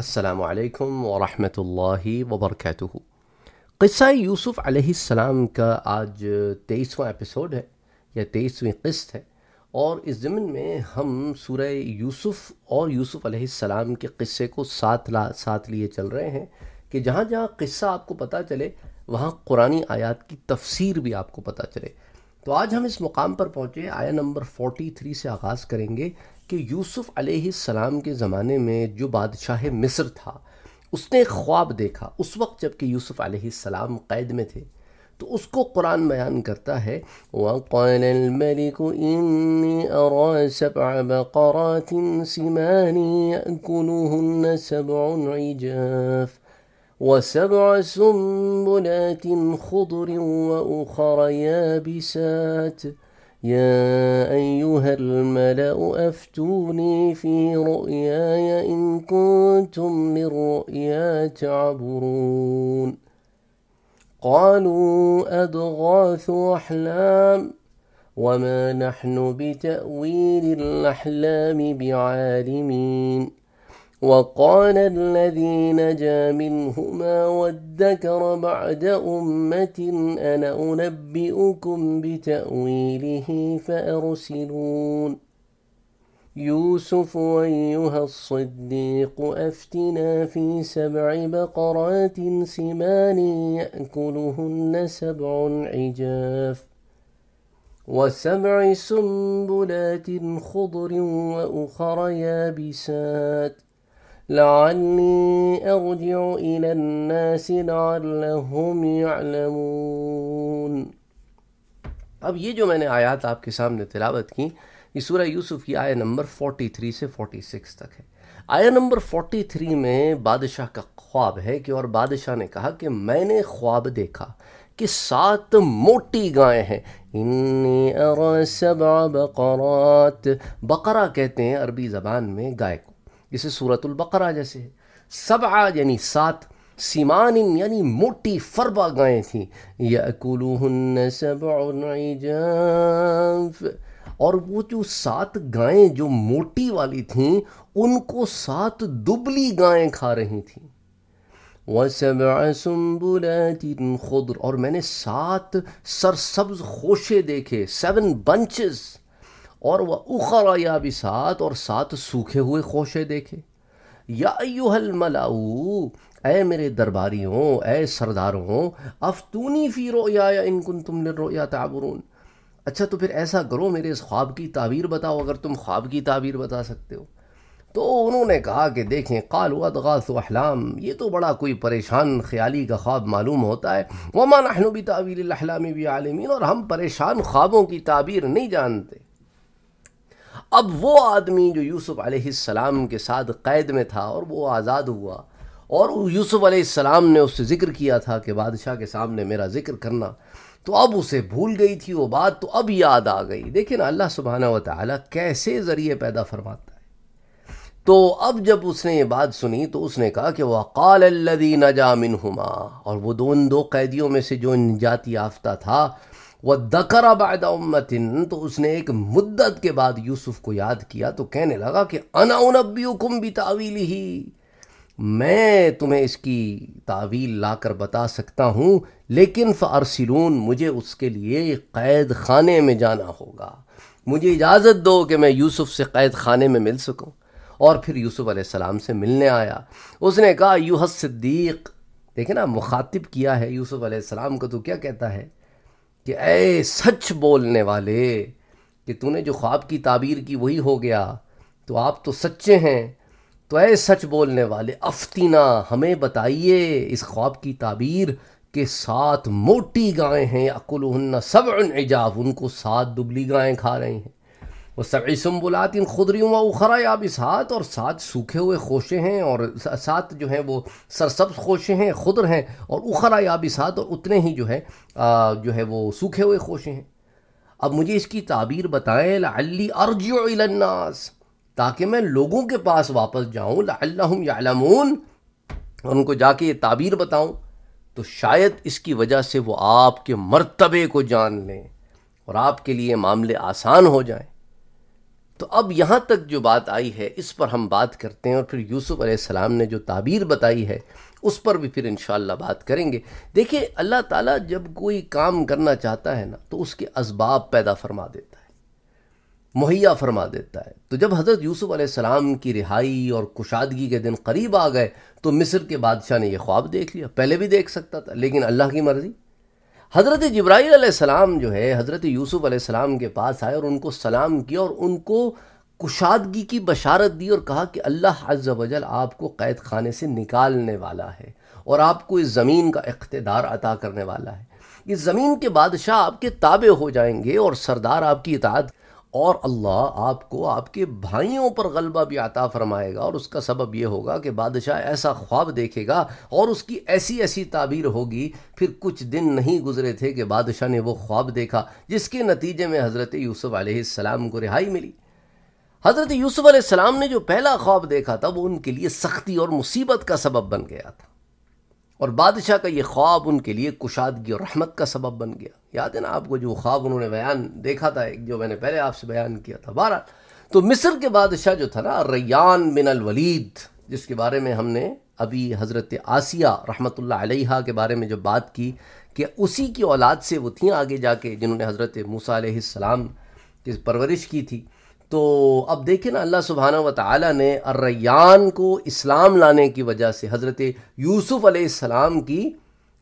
अस्सलाम वालेकुम वरहमतुल्लाहि वबरकatuह क़स्सा यूसुफ़ अलैहिस्सलाम का आज तेईसवां एपिसोड है या तेईसवीं किस्त है और इस ज़मन में हम सूरह यूसुफ़ और यूसुफ़ अलैहिस्सलाम के क़स्से को साथ ला साथ लिए चल रहे हैं कि जहाँ जहाँ किस्सा आपको पता चले वहाँ कुरानी आयात की तफसीर भी आपको पता चले तो आज हम इस मुकाम पर पहुँचे आया नंबर फोर्टी थ्री से आगाज़ करेंगे कि यूसुफ़ अलैहिस्सलाम के ज़माने में जो बादशाह मिस्र था उसने ख्वाब देखा उस वक्त जबकि यूसुफ़ अलैहिस्सलाम कैद में थे तो उसको कुरान बयान करता है वक़ाल الملك إني أرى سبع بقرات سمان يأكلهن سبع عجاف وسبع سنبلات خضر وأخر يابسات يا أيها الملأ أفتوني في رؤياي إن كنتم للرؤيا تعبرون قالوا أضغاث أحلام وما نحن بتأويل الأحلام بعالمين وقال الذي نجا منهما وادكر بعد أمة أنا أنبئكم بتأويله فأرسلون يوسف أيها الصديق أفتنا في سبع بقرات سمان يأكلهن سبع عجاف وسبع سنبلات خضر وأخر يابسات لعلي أرجع إلى الناس لعلهم يعلمون अब ये जो मैंने आयत आपके सामने तिलावत की ये सूरह यूसुफ की आय नंबर 43 से 46 तक है आया नंबर 43 में बादशाह का ख्वाब है कि और बादशाह ने कहा कि मैंने ख्वाब देखा कि सात मोटी गायें हैं इन्नी अरा सबा बकरात बकरा कहते हैं अरबी ज़बान में गाय को जैसे बकरा जैसे है सबा यानी सात सीमान यानी मोटी फरबा गायें थी यकूलूहन और वो जो सात गायें जो मोटी वाली थीं उनको सात दुबली गायें खा रही थीं वसबुल और मैंने सात सरसब्ज खोशे देखे सेवन बंचेस और वह उखरा या भी साथ और साथ सूखे हुए खोशे देखे या यूहल मलाऊ ए मेरे दरबारियों ऐ सरदारों अफतूनी फ़ी रोया या इनकुन तुम ने रोया ताबरून अच्छा तो फिर ऐसा करो मेरे इस ख्वाब की ताबीर बताओ अगर तुम ख्वाब की ताबीर बता सकते हो तो उन्होंने कहा कि देखें काल वदगास अहलाम ये तो बड़ा कोई परेशान ख्याली का ख्वाब मालूम होता है वमा नहनुबी तावील अहलामी भी आलमीन और हम परेशान ख्वाबों की ताबीर नहीं जानते अब वो आदमी जो यूसुफ़ अलैहिस्सलाम के साथ कैद में था और वो आज़ाद हुआ और यूसुफ़ अलैहिस्सलाम ने उससे ज़िक्र किया था कि बादशाह के सामने मेरा ज़िक्र करना तो अब उसे भूल गई थी वो बात तो अब याद आ गई लेकिन अल्लाह सुबहाना व ताली कैसे ज़रिए पैदा फरमाता है तो अब जब उसने ये बात सुनी तो उसने कहा कि वह अल्लदी नजा मिन हुमा और वो दोन दो कैदियों में से जो निजात याफ्ता था व दकर बाद तो उसने एक मुद्दत के बाद यूसुफ को याद किया तो कहने लगा कि अनाउनबीकुम भी तावील ही मैं तुम्हें इसकी तावील लाकर बता सकता हूँ लेकिन फ़ारसिलून मुझे उसके लिए क़ैद खाने में जाना होगा मुझे इजाज़त दो कि मैं यूसुफ से क़ैद खाने में मिल सकूँ और फिर यूसुफ़ सलाम से मिलने आया उसने कहा यूह सिद्दीक़ देखे ना मुखातिब किया है यूसुफ़ सलाम को तो क्या कहता है कि ऐ सच बोलने वाले कि तूने जो ख्वाब की ताबीर की वही हो गया तो आप तो सच्चे हैं तो ऐ सच बोलने वाले अफ्तीना हमें बताइए इस ख्वाब की ताबीर के साथ मोटी गायें हैं अकुल सब एजाब उनको सात दुबली गायें खा रही हैं वो सभी सुम्बुलात इन खुदरियों व उखरा याबिसात और सात सूखे हुए खोशे हैं और सात जो हैं वो सरसब्ज खोशे हैं खुदर हैं और उखरा याबिसात और उतने ही जो है आ, जो है वो सूखे हुए खोशे हैं अब मुझे इसकी ताबीर बताएं लाली अर्जनास ताकि मैं लोगों के पास वापस जाऊँ लाम यामून और उनको जाके ये ताबीर बताऊँ तो शायद इसकी वजह से वो आपके मरतबे को जान लें और आपके लिए मामले आसान हो जाएँ तो अब यहाँ तक जो बात आई है इस पर हम बात करते हैं और फिर यूसुफ़ अलैहिस्सलाम ने जो ताबीर बताई है उस पर भी फिर इन बात करेंगे देखिए अल्लाह ताला जब कोई काम करना चाहता है ना तो उसके इसबाब पैदा फरमा देता है मुहैया फरमा देता है तो जब हज़रत यूसुफ़ अलैहिस्सलाम की रिहाई और कुशादगी के दिन करीब आ गए तो मिस्र के बादशाह ने यह ख्वाब देख लिया पहले भी देख सकता था लेकिन अल्लाह की मर्ज़ी हज़रत जब्राईल सलाम जो है हज़रत यूसुफ़ सलाम के पास आए और उनको सलाम किया और उनको कुशादगी की बशारत दी और कहा कि अल्लाह अज़ वजल आपको क़ैद खाने से निकालने वाला है और आपको इस ज़मीन का इकतदार अता करने वाला है इस ज़मीन के बादशाह आपके ताबे हो जाएंगे और सरदार आपकी इतात और अल्लाह आपको आपके भाइयों पर गलबा भी आता फरमाएगा और उसका सबब यह होगा कि बादशाह ऐसा ख्वाब देखेगा और उसकी ऐसी ऐसी ताबीर होगी फिर कुछ दिन नहीं गुजरे थे कि बादशाह ने वो ख्वाब देखा जिसके नतीजे में हज़रत यूसुफ़ आसमाम को रिहाई मिली हज़रत यूसुफ़ आसमाम ने जो पहला ख्वाब देखा था वो उनके लिए सख्ती और मुसीबत का सबब बन गया था और बादशाह का ये ख्वाब उनके लिए कुशादगी और रहमत का सबब बन गया याद है ना आपको जो ख्वाब उन्होंने बयान देखा था एक जो मैंने पहले आपसे बयान किया था बारह तो मिस्र के बादशाह जो था ना रैयान बिन अलवलीद जिसके बारे में हमने अभी हज़रत आसिया रहमत अलैहा के बारे में जब बात की कि उसी की औलाद से वो थी आगे जाके जिन्होंने हज़रत मूसा सलाम की परवरिश की थी तो अब देखें ना अल्लाह सुबहाना व ताली ने अर्रैयान को इस्लाम लाने की वजह से हज़रत यूसुफ़ अलैहिस्सलाम की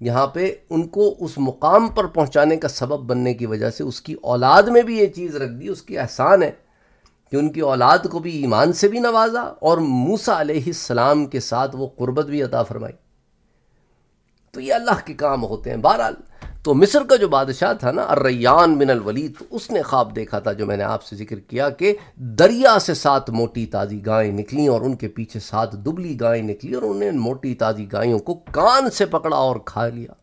यहाँ पे उनको उस मुकाम पर पहुँचाने का सबब बनने की वजह से उसकी औलाद में भी ये चीज़ रख दी उसकी एहसान है कि उनकी औलाद को भी ईमान से भी नवाजा और मूसा अलैहिस्सलाम के साथ वो क़ुरबत भी अता फरमाई तो ये अल्लाह के काम होते हैं बहरहाल तो मिस्र का जो बादशाह था ना अर्रैयान मिनल वली तो उसने ख्वाब देखा था जो मैंने आपसे जिक्र किया कि दरिया से सात मोटी ताज़ी गायें निकली और उनके पीछे सात दुबली गायें निकली और उन्हें मोटी ताज़ी गायों को कान से पकड़ा और खा लिया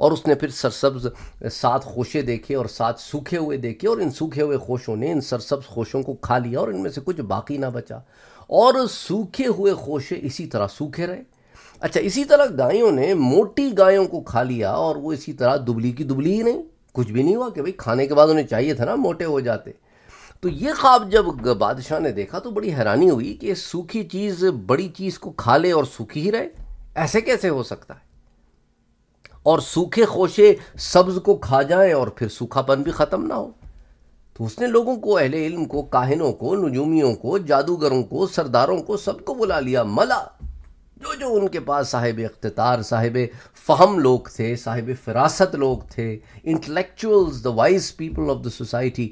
और उसने फिर सरसब्ज सात खोशे देखे और सात सूखे हुए देखे और इन सूखे हुए खोशों ने इन सरसब्ज खोशों को खा लिया और इनमें से कुछ बाकी ना बचा और सूखे हुए खोशे इसी तरह सूखे रहे अच्छा इसी तरह गायों ने मोटी गायों को खा लिया और वो इसी तरह दुबली की दुबली ही नहीं कुछ भी नहीं हुआ कि भाई खाने के बाद उन्हें चाहिए था ना मोटे हो जाते तो ये ख्वाब जब बादशाह ने देखा तो बड़ी हैरानी हुई कि सूखी चीज़ बड़ी चीज़ को खा ले और सूखी ही रहे ऐसे कैसे हो सकता है और सूखे खोशे सब्ज को खा जाएं और फिर सूखापन भी ख़त्म ना हो तो उसने लोगों को अहले इल्म को काहिनों को नजूमियों को जादूगरों को सरदारों को सबको बुला लिया मला जो जो उनके पास साहिब अख्तार साहिब फ़हम लोग थे साहिब फ़रासत लोग थे intellectuals the wise people of the society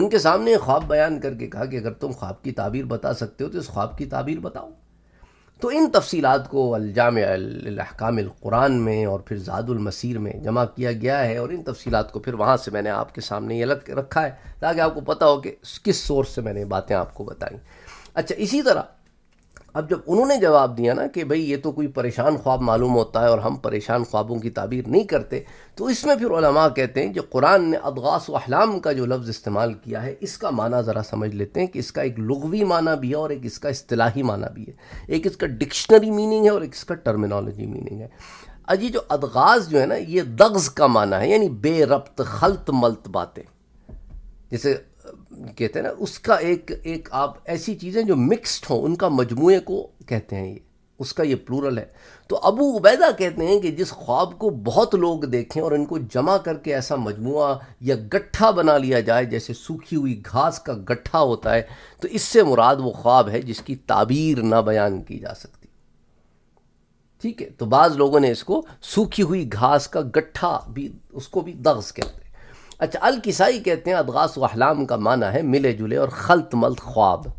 उनके सामने ख्वाब बयान करके कहा कि अगर तुम ख्वाब की ताबीर बता सकते हो तो इस ख्वाब की ताबीर बताओ तो इन तफसीलात को अलजाम अलहकाम में और फिर जादुलमसीर में जमा किया गया है और इन तफसीलात को फिर वहाँ से मैंने आपके सामने ये रखा है ताकि आपको पता हो कि किस सोर्स से मैंने बातें आपको बताई अच्छा इसी तरह अब जब उन्होंने जवाब दिया ना कि भाई ये तो कोई परेशान ख्वाब मालूम होता है और हम परेशान ख्वाबों की ताबीर नहीं करते तो इसमें फिर उलमा कहते हैं जो कुरान ने अदगास अहलाम का जो लफ्ज़ इस्तेमाल किया है इसका माना ज़रा समझ लेते हैं कि इसका एक लगवी माना भी है और एक इसका अतलाही माना भी है एक इसका डिक्शनरी मीनिंग है और एक इसका टर्मिनोलॉजी मीनिंग है अजी जो अदगास जो है ना ये दग्ज़ का माना है यानी बेरब्त खलत मलत बातें जैसे कहते हैं ना उसका एक एक आप ऐसी चीज़ें जो मिक्स्ड हों उनका मजमू को कहते हैं ये उसका ये प्लूरल है तो अबू उबैदा कहते हैं कि जिस ख्वाब को बहुत लोग देखें और इनको जमा करके ऐसा मजमू या गट्ठा बना लिया जाए जैसे सूखी हुई घास का गट्ठा होता है तो इससे मुराद वो ख्वाब है जिसकी ताबीर ना बयान की जा सकती ठीक है तो बाज़ लोगों ने इसको सूखी हुई घास का गट्ठा भी उसको भी दग्स कहते हैं अच्छा किसाई कहते हैं अदगास अहलाम का माना है मिले जुले और खलत मलत ख्वाब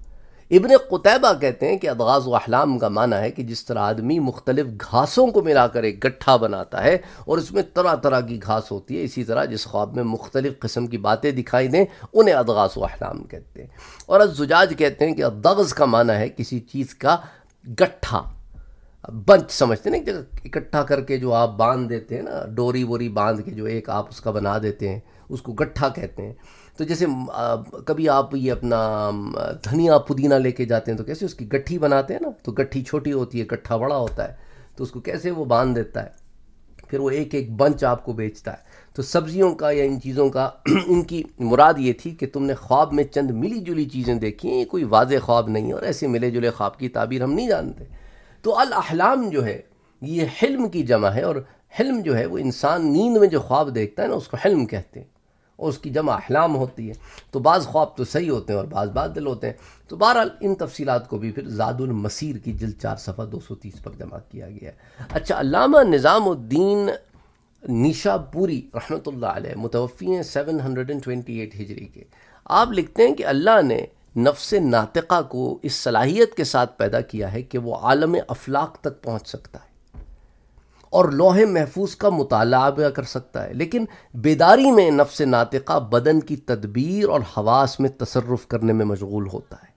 इबन कुतैबा कहते हैं कि अदगाज अहलाम का माना है कि जिस तरह आदमी मुख्तलिफ घासों को मिलाकर एक गट्ठा बनाता है और उसमें तरह तरह की घास होती है इसी तरह जिस ख्वाब में मुख्तलिफ किस्म की बातें दिखाई दें उन्हें अदगास अहलाम कहते हैं और अजुजाज कहते हैं कि अदगज़ का माना है किसी चीज़ का गट्ठा बंच समझते ना जगह इकट्ठा करके जो आप बांध देते हैं ना डोरी वोरी बांध के जो एक आप उसका बना देते हैं उसको गट्ठा कहते हैं तो जैसे कभी आप ये अपना धनिया पुदीना लेके जाते हैं तो कैसे उसकी गट्ठी बनाते हैं ना तो गट्ठी छोटी होती है गट्ठा बड़ा होता है तो उसको कैसे वो बांध देता है फिर वो एक एक बंच आपको बेचता है तो सब्जियों का या इन चीज़ों का इनकी मुराद ये थी कि तुमने ख्वाब में चंद मिली जुली चीज़ें देखी हैं ये कोई वाज ख्वाब नहीं है और ऐसे मिले जुले ख्वाब की ताबीर हम नहीं जानते तो अल अहलाम जो है ये हिल्म की जमा है और हिल्म जो है वो इंसान नींद में जो ख्वाब देखता है ना उसको हिल्म कहते हैं और उसकी जमा अहलाम होती है तो बाज़ ख्वाब तो सही होते हैं और बाज़ बादल होते हैं तो बहरहाल इन तफसीत को भी फिर जादुल मसीर की जिल चार सफ़ा दो सौ तीस पर जमा किया गया है अच्छा अलामा निज़ामुद्दीन निशापुरी रहमत मुतवफ़ी हैं seven hundred and twenty eight हिजरी के आप लिखते हैं कि अल्लाह ने नफ्स नातिका को इस सलाहियत के साथ पैदा किया है कि वो आलम अफलाक तक पहुँच सकता है और लोहे महफूज का मुताला कर सकता है लेकिन बेदारी में नफ्स नातिका बदन की तदबीर और हवास में तसरफ करने में मशगूल होता है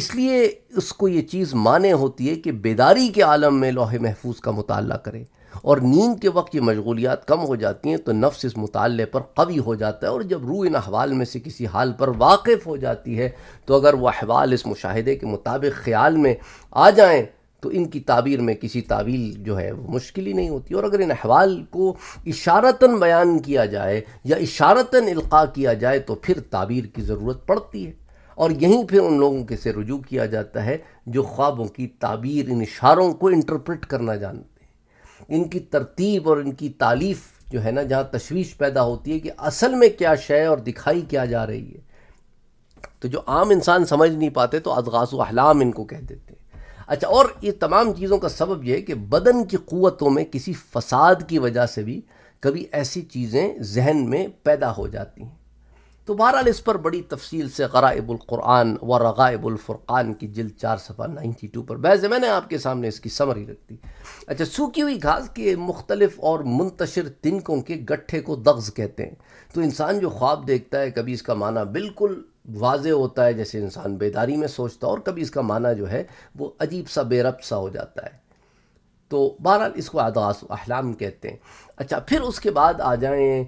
इसलिए उसको ये चीज़ माने होती है कि बेदारी के आलम में लोहे महफूज का मुताल करे और नींद के वक्त ये मशगूलियात कम हो जाती हैं तो नफ्स इस मुताले पर कवी हो जाता है और जब रू इन अहवाल में से किसी हाल पर वाकिफ़ हो जाती है तो अगर वह अहवाल इस मुशाहे के मुताबिक ख्याल में आ जाएँ तो इनकी ताबीर में किसी तावील जो है वो मुश्किल ही नहीं होती और अगर इन अहवाल को इशारतन बयान किया जाए या इशारतन इल्का किया जाए तो फिर ताबीर की ज़रूरत पड़ती है और यहीं फिर उन लोगों के से रुजू किया जाता है जो ख्वाबों की ताबीर इन इशारों को इंटरप्रेट करना जानते हैं इनकी तरतीब और इनकी तालीफ़ जो है ना जहाँ तशवीश पैदा होती है कि असल में क्या शय और दिखाई क्या जा रही है तो जो आम इंसान समझ नहीं पाते तो अदगास अहलाम इनको कह देते हैं अच्छा और ये तमाम चीज़ों का सबब यह है कि बदन की क़वतों में किसी फसाद की वजह से भी कभी ऐसी चीज़ें जहन में पैदा हो जाती हैं तो बहरहाल इस पर बड़ी तफसील से ग़राइबुल्क़ुरान व रग़ाइबुल्फ़ुरक़ान की जल्द चार सफ़ा नाइन्टी टू पर बैज़ मैंने आपके सामने इसकी समरी रख दी अच्छा सूखी हुई घास के मुख्तलिफ और मुंतशर तिनकों के गट्ठे को दग्ज़ कहते हैं तो इंसान जो ख्वाब देखता है कभी इसका माना बिल्कुल वाज होता है जैसे इंसान बेदारी में सोचता और कभी इसका माना जो है वो अजीब सा बेरब सा हो जाता है तो बहरहाल इसको आदास अहलाम कहते हैं अच्छा फिर उसके बाद आ जाएं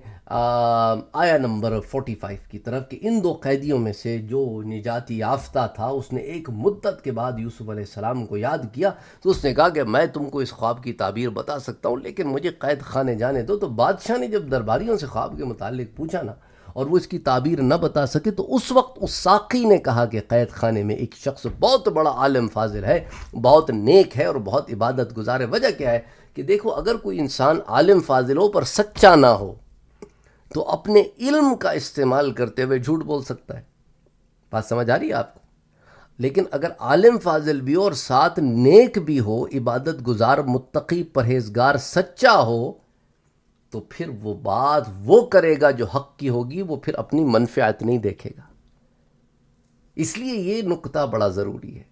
आया नंबर 45 की तरफ कि इन दो कैदियों में से जो निजात याफ्ता था उसने एक मुद्दत के बाद यूसुफ़ सलाम को याद किया तो उसने कहा कि मैं तुमको इस ख्वाब की ताबीर बता सकता हूँ लेकिन मुझे कैद खाने जाने दो तो बादशाह ने जब दरबारियों से ख्वाब के मुतल पूछा ना और वो इसकी ताबीर न बता सके तो उस वक्त उस साकी ने कहा कि क़ैद खाने में एक शख्स बहुत बड़ा आलम फाजिल है बहुत नेक है और बहुत इबादत गुजार है वजह क्या है कि देखो अगर कोई इंसान आलम फाजिल हो पर सच्चा ना हो तो अपने इल्म का इस्तेमाल करते हुए झूठ बोल सकता है बात समझ आ रही है आपको लेकिन अगर आलिम फाजिल भी हो और साथ नेक भी हो इबादत गुजार मुतकी परहेजगार सच्चा हो तो फिर वो बात वो करेगा जो हक की होगी वो फिर अपनी मनफियात नहीं देखेगा इसलिए ये नुकता बड़ा ज़रूरी है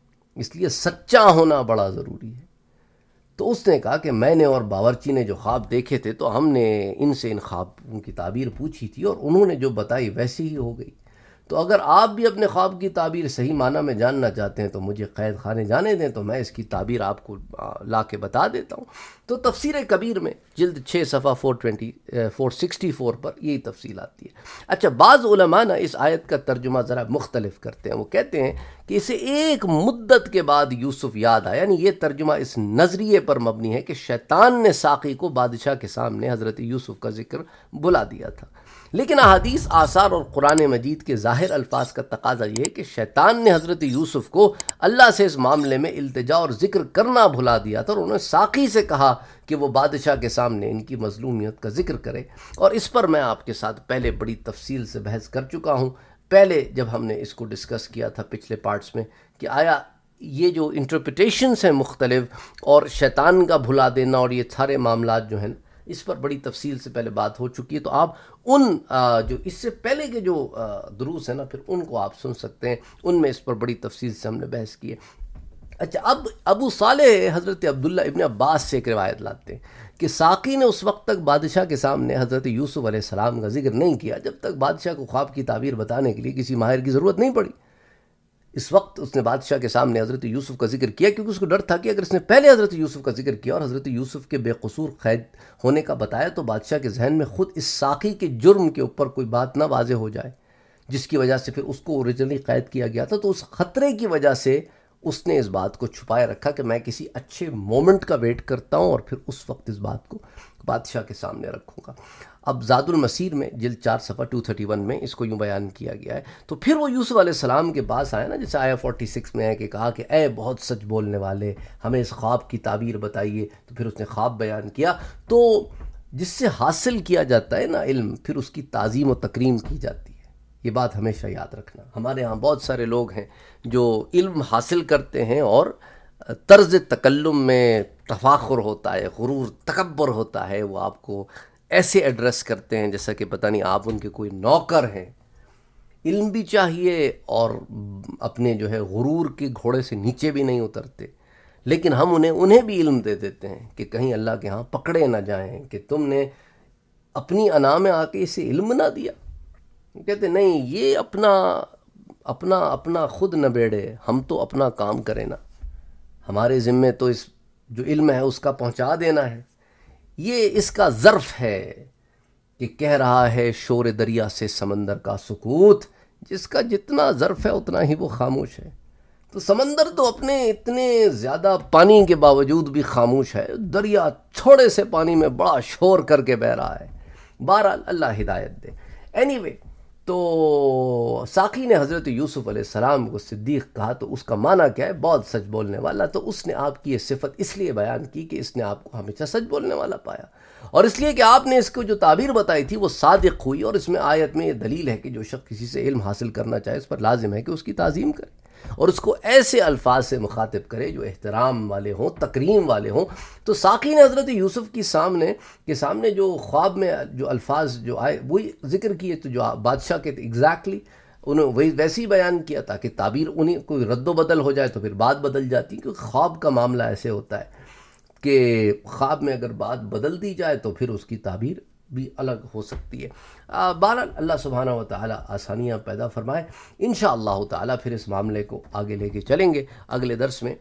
इसलिए सच्चा होना बड़ा ज़रूरी है तो उसने कहा कि मैंने और बावरची ने जो ख्वाब देखे थे तो हमने इनसे इन ख्वाबों की ताबीर पूछी थी और उन्होंने जो बताई वैसी ही हो गई तो अगर आप भी अपने ख्वाब की ताबीर सही माना में जानना चाहते हैं तो मुझे क़ैद खाने जाने दें तो मैं इसकी ताबीर आपको ला के बता देता हूँ तो तफसीर कबीर में जल्द छः सफ़ा four twenty four sixty four पर यही तफसील आती है अच्छा बाज़ ना इस आयत का तर्जुमा ज़रा मुख्तलिफ करते हैं वो कहते हैं कि इसे एक मुद्दत के बाद यूसुफ याद आया यानी ये तर्जुमा इस नज़रिए पर मबनी है कि शैतान ने साकी को बादशाह के सामने हज़रत यूसुफ का जिक्र बुला दिया था लेकिन अदीस आसार और कुरान मजीद के ज़ाहिर अल्फाज का तकाजा यह है कि शैतान ने हज़रत यूसुफ को अल्लाह से इस मामले में अल्तजा और ज़िक्र करना भुला दिया था और उन्होंने साखी से कहा कि वो बादशाह के सामने इनकी मजलूमियत का जिक्र करे और इस पर मैं आपके साथ पहले बड़ी तफसील से बहस कर चुका हूँ पहले जब हमने इसको डिस्कस किया था पिछले पार्ट्स में कि आया ये जो इंटरप्रटेशन हैं मुख्तलिफ और शैतान का भुला देना और ये सारे मामला जो हैं इस पर बड़ी तफसील से पहले बात हो चुकी है तो आप उन जो इससे पहले के जो दरूस हैं ना फिर उनको आप सुन सकते हैं उनमें इस पर बड़ी तफसील से हमने बहस की है अच्छा अब अबू साले हज़रत अब्दुल्ला इबन अब्बास से एक रिवायत लाते हैं कि साकी ने उस वक्त तक बादशाह के सामने हज़रत यूसुफ़ सलाम का जिक्र नहीं किया जब तक बादशाह को ख्वाब की ताबीर बताने के लिए किसी माहिर की ज़रूरत नहीं पड़ी इस वक्त उसने बादशाह के सामने हज़रत यूसुफ़ का जिक्र किया क्योंकि उसको डर था कि अगर इसने पहले हज़रत यूसुफ़ का जिक्र किया और हज़रत यूसुफ़ के बेकसूर कैद होने का बताया तो बादशाह के जहन में ख़ुद इस साखी के जुर्म के ऊपर कोई बात ना वाजे हो जाए जिसकी वजह से फिर उसको ओरिजिनली कैद किया गया था तो उस ख़तरे की वजह से उसने इस बात को छुपाए रखा कि मैं किसी अच्छे मोमेंट का वेट करता हूँ और फिर उस वक्त इस बात को बादशाह के सामने रखूँगा अब जादुल मसीर में जिल चार सफ़ा टू थर्टी वन में इसको यूँ बयान किया गया है तो फिर वो यूसुफ सलाम के पास आया ना जैसे आया फोर्टी सिक्स में है कि कहा कि ए बहुत सच बोलने वाले हमें इस ख्वाब की ताबीर बताइए तो फिर उसने ख्वाब बयान किया तो जिससे हासिल किया जाता है ना इल्म फिर उसकी तज़ीम व तकरीम की जाती है ये बात हमेशा याद रखना हमारे यहाँ बहुत सारे लोग हैं जो इल्म हासिल करते हैं और तर्ज तकल्लुम में तफाखुर होता है गुरूर तकबर होता है वो आपको ऐसे एड्रेस करते हैं जैसा कि पता नहीं आप उनके कोई नौकर हैं इल्म भी चाहिए और अपने जो है गुरूर के घोड़े से नीचे भी नहीं उतरते लेकिन हम उन्हें उन्हें भी इल्म दे देते हैं कि कहीं अल्लाह के यहाँ पकड़े ना जाएं कि तुमने अपनी अना में आके इसे इल्म ना दिया कहते नहीं ये अपना अपना अपना खुद न बेड़े हम तो अपना काम करें ना हमारे ज़िम्मे तो इस जो इल्म है उसका पहुँचा देना है ये इसका ज़र्फ है कि कह रहा है शोर दरिया से समंदर का सकूत जिसका जितना ज़र्फ है उतना ही वो खामोश है तो समंदर तो अपने इतने ज़्यादा पानी के बावजूद भी खामोश है दरिया छोड़े से पानी में बड़ा शोर करके बह रहा है बहरहाल अल्लाह हिदायत दे एनी anyway, तो साखी ने हज़रत यूसुफ़ सलाम को सिद्दीक कहा तो उसका माना क्या है बहुत सच बोलने वाला तो उसने आपकी ये सिफत इसलिए बयान की कि इसने आपको हमेशा सच बोलने वाला पाया और इसलिए कि आपने इसको जो ताबीर बताई थी वो सादक हुई और इसमें आयत में ये दलील है कि जो शख्स किसी से इल्म हासिल करना चाहे उस पर लाजिम है कि उसकी तज़ीम करें और उसको ऐसे अल्फाज से मुखातिब करे जो एहतराम वाले हों तकरीम वाले हों तो साकी ने हज़रत यूसुफ़ की सामने के सामने जो ख्वाब में जो अल्फाज जो आए वही जिक्र किए तो जो बादशाह के एग्जैक्टली उन्होंने वही वैसे ही बयान किया ताकि ताबीर उन्हें कोई रद्दबदल हो जाए तो फिर बात बदल जाती क्योंकि ख्वाब का मामला ऐसे होता है कि ख्वाब में अगर बात बदल दी जाए तो फिर उसकी ताबीर भी अलग हो सकती है बहरहाल अल्लाह सुबहाना व ताली आसानियाँ पैदा फरमाए इन ताला फिर इस मामले को आगे लेके चलेंगे अगले दरस में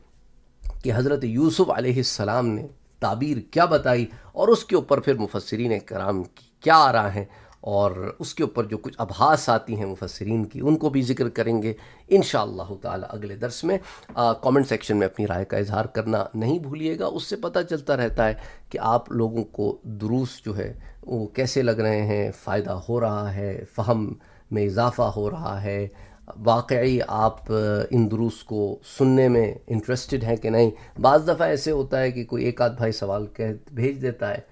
कि हज़रत यूसुफ़ आसमाम ने ताबीर क्या बताई और उसके ऊपर फिर मुफसरीन कराम की क्या आ रहा है और उसके ऊपर जो कुछ अभास आती हैं मुफसरीन की उनको भी जिक्र करेंगे इन ताला अगले दरस में कमेंट सेक्शन में अपनी राय का इजहार करना नहीं भूलिएगा उससे पता चलता रहता है कि आप लोगों को दुरुस्त जो है वो कैसे लग रहे हैं फ़ायदा हो रहा है फ़हम में इजाफ़ा हो रहा है वाकई आप इन दुरूस को सुनने में इंटरेस्टेड हैं कि नहीं बज़ दफ़ा ऐसे होता है कि कोई एक आध भाई सवाल कह भेज देता है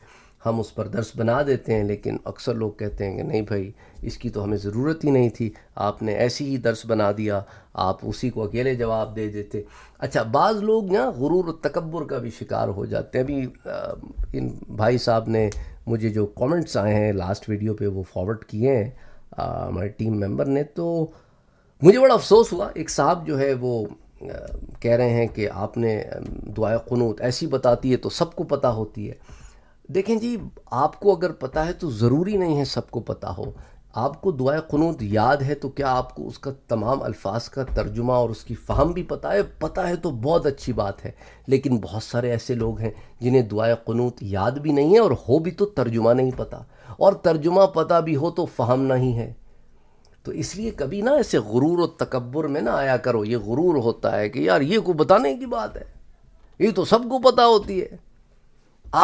हम उस पर दर्श बना देते हैं लेकिन अक्सर लोग कहते हैं कि नहीं भाई इसकी तो हमें ज़रूरत ही नहीं थी आपने ऐसी ही दर्श बना दिया आप उसी को अकेले जवाब दे देते अच्छा बाज़ लोग ना गुरूर तकबर का भी शिकार हो जाते हैं अभी इन भाई साहब ने मुझे जो कमेंट्स आए हैं लास्ट वीडियो पे वो फॉरवर्ड किए हैं हमारे टीम मेंबर ने तो मुझे बड़ा अफसोस हुआ एक साहब जो है वो आ, कह रहे हैं कि आपने दुआ खनूत ऐसी बताती है तो सबको पता होती है देखें जी आपको अगर पता है तो ज़रूरी नहीं है सबको पता हो आपको दुआ क़नूत याद है तो क्या आपको उसका तमाम अल्फाज का तर्जुमा और उसकी फ़हम भी पता है पता है तो बहुत अच्छी बात है लेकिन बहुत सारे ऐसे लोग हैं जिन्हें दुआ क़नूत याद भी नहीं है और हो भी तो तर्जुमा नहीं पता और तर्जुमा पता भी हो तो फ़हम नहीं है तो इसलिए कभी ना ऐसे गुरूर और तकबर में ना आया करो ये गुरूर होता है कि यार ये को बताने की बात है ये तो सबको पता होती है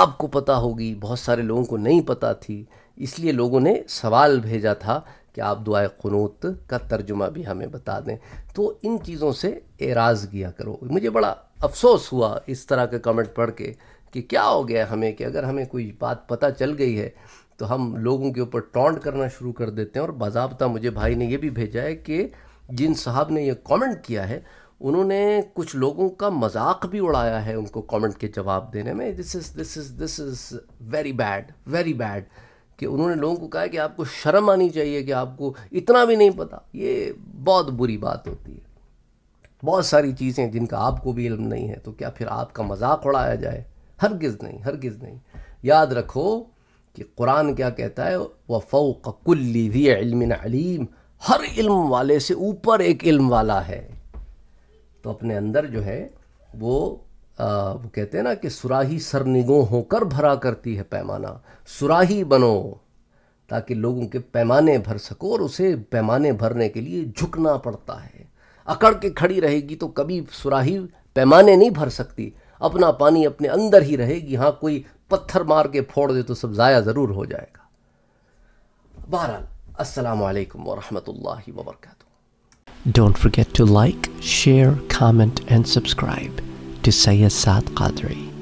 आपको पता होगी बहुत सारे लोगों को नहीं पता थी इसलिए लोगों ने सवाल भेजा था कि आप दुआ क़नूत का तर्जुमा भी हमें बता दें तो इन चीज़ों से एराज किया करो मुझे बड़ा अफसोस हुआ इस तरह के कमेंट पढ़ के कि क्या हो गया हमें कि अगर हमें कोई बात पता चल गई है तो हम लोगों के ऊपर टॉन्ट करना शुरू कर देते हैं और बाबा मुझे भाई ने यह भी भेजा है कि जिन साहब ने यह कमेंट किया है उन्होंने कुछ लोगों का मजाक भी उड़ाया है उनको कमेंट के जवाब देने में this is this is this is very bad very bad कि उन्होंने लोगों को कहा कि आपको शर्म आनी चाहिए कि आपको इतना भी नहीं पता ये बहुत बुरी बात होती है बहुत सारी चीज़ें जिनका आपको भी इल्म नहीं है तो क्या फिर आपका मजाक उड़ाया जाए हरगिज़ नहीं हरगिज़ नहीं याद रखो कि कुरान क्या कहता है व फ़ोक कुल्ली भी इल्मिन अलीम हर इल्म वाले से ऊपर एक इल्म वाला है तो अपने अंदर जो है वो आ, वो कहते हैं ना कि सुराही सरनिगो होकर भरा करती है पैमाना सुराही बनो ताकि लोगों के पैमाने भर सको और उसे पैमाने भरने के लिए झुकना पड़ता है अकड़ के खड़ी रहेगी तो कभी सुराही पैमाने नहीं भर सकती अपना पानी अपने अंदर ही रहेगी हाँ कोई पत्थर मार के फोड़ दे तो सब ज़ाया ज़रूर हो जाएगा बहरहाल अस्सलाम वालेकुम वरहमतुल्लाहि वबरकातुहू Don't forget to like, share, comment and subscribe. to Sayyad Saad Qadri.